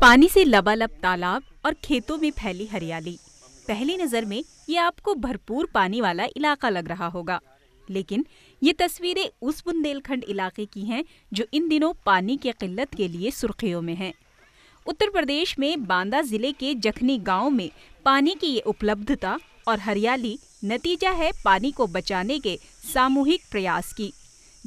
पानी से लबालब तालाब और खेतों में फैली हरियाली पहली नज़र में ये आपको भरपूर पानी वाला इलाका लग रहा होगा लेकिन ये तस्वीरें उस बुंदेलखंड इलाके की हैं जो इन दिनों पानी की किल्लत के लिए सुर्खियों में है उत्तर प्रदेश में बांदा जिले के जखनी गांव में पानी की ये उपलब्धता और हरियाली नतीजा है पानी को बचाने के सामूहिक प्रयास की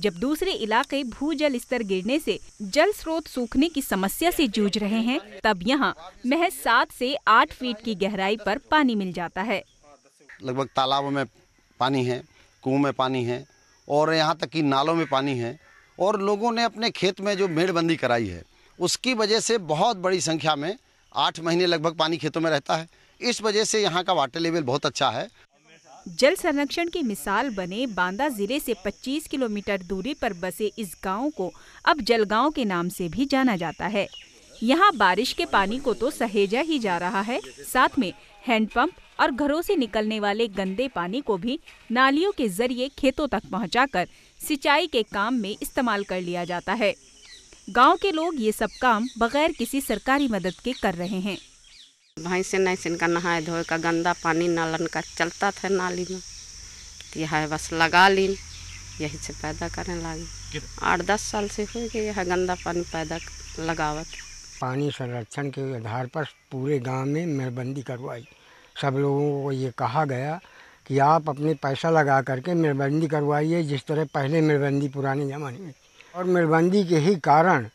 जब दूसरे इलाके भू जल स्तर गिरने से जल स्रोत सूखने की समस्या से जूझ रहे हैं तब यहाँ महज सात से आठ फीट की गहराई पर पानी मिल जाता है लगभग तालाबों में पानी है कुओं में पानी है और यहाँ तक कि नालों में पानी है और लोगों ने अपने खेत में जो मेड़बंदी कराई है उसकी वजह से बहुत बड़ी संख्या में आठ महीने लगभग पानी खेतों में रहता है इस वजह से यहाँ का वाटर लेवल बहुत अच्छा है जल संरक्षण की मिसाल बने बांदा जिले से 25 किलोमीटर दूरी पर बसे इस गांव को अब जलगांव के नाम से भी जाना जाता है यहाँ बारिश के पानी को तो सहेजा ही जा रहा है साथ में हैंडपंप और घरों से निकलने वाले गंदे पानी को भी नालियों के जरिए खेतों तक पहुंचाकर सिंचाई के काम में इस्तेमाल कर लिया जाता है गांव के लोग ये सब काम बगैर किसी सरकारी मदद के कर रहे हैं भैंसे नैसन का नहाए धोए का गंदा पानी नालन का चलता था नाली में तो यह बस लगा लीन यही से पैदा करने लगी आठ दस साल से हो गए यह गंदा पानी पैदा लगावत पानी संरक्षण के आधार पर पूरे गांव में मेहरबंदी करवाई सब लोगों को ये कहा गया कि आप अपने पैसा लगा करके मेहरबंदी करवाइए जिस तरह पहले मेहरबंदी पुराने ज़माने में और मेहरबंदी के ही कारण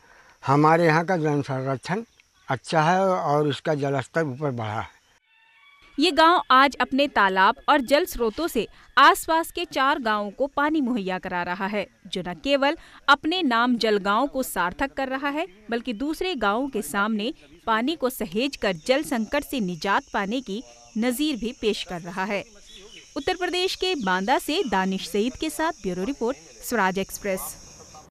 हमारे यहाँ का जन संरक्षण अच्छा है और जल जलस्तर ऊपर बढ़ा है ये गांव आज अपने तालाब और जल स्रोतों से आसपास के चार गांवों को पानी मुहैया करा रहा है जो न केवल अपने नाम जल गांव को सार्थक कर रहा है बल्कि दूसरे गांवों के सामने पानी को सहेज कर जल संकट से निजात पाने की नजीर भी पेश कर रहा है उत्तर प्रदेश के बांदा से दानिश सईद के साथ ब्यूरो रिपोर्ट स्वराज एक्सप्रेस